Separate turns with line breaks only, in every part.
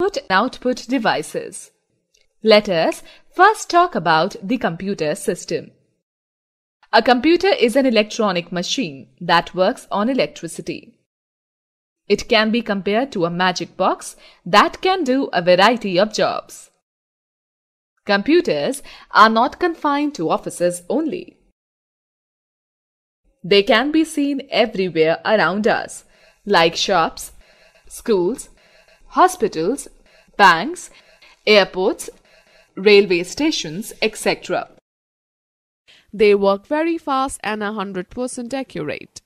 input output devices. Let us first talk about the computer system. A computer is an electronic machine that works on electricity. It can be compared to a magic box that can do a variety of jobs. Computers are not confined to offices only. They can be seen everywhere around us, like shops, schools, hospitals, banks, airports, railway stations, etc. They work very fast and are 100% accurate.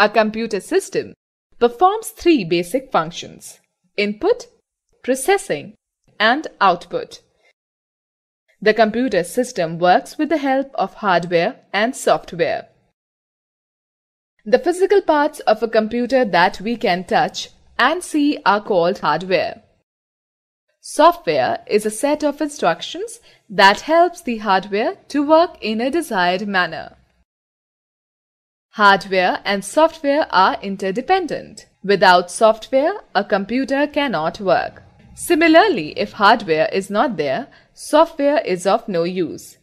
A computer system performs three basic functions input, processing, and output. The computer system works with the help of hardware and software. The physical parts of a computer that we can touch and C are called hardware. Software is a set of instructions that helps the hardware to work in a desired manner. Hardware and software are interdependent. Without software, a computer cannot work. Similarly, if hardware is not there, software is of no use.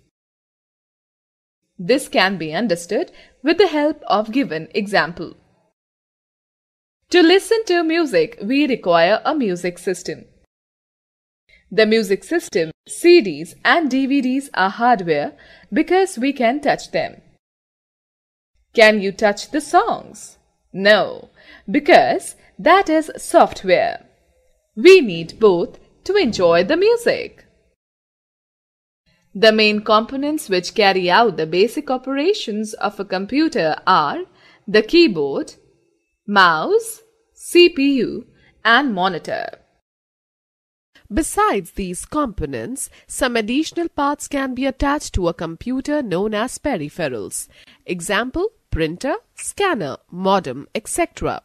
This can be understood with the help of given example. To listen to music, we require a music system. The music system, CDs and DVDs are hardware because we can touch them. Can you touch the songs? No, because that is software. We need both to enjoy the music. The main components which carry out the basic operations of a computer are the keyboard, mouse, CPU, and monitor. Besides these components, some additional parts can be attached to a computer known as peripherals. Example, printer, scanner, modem, etc.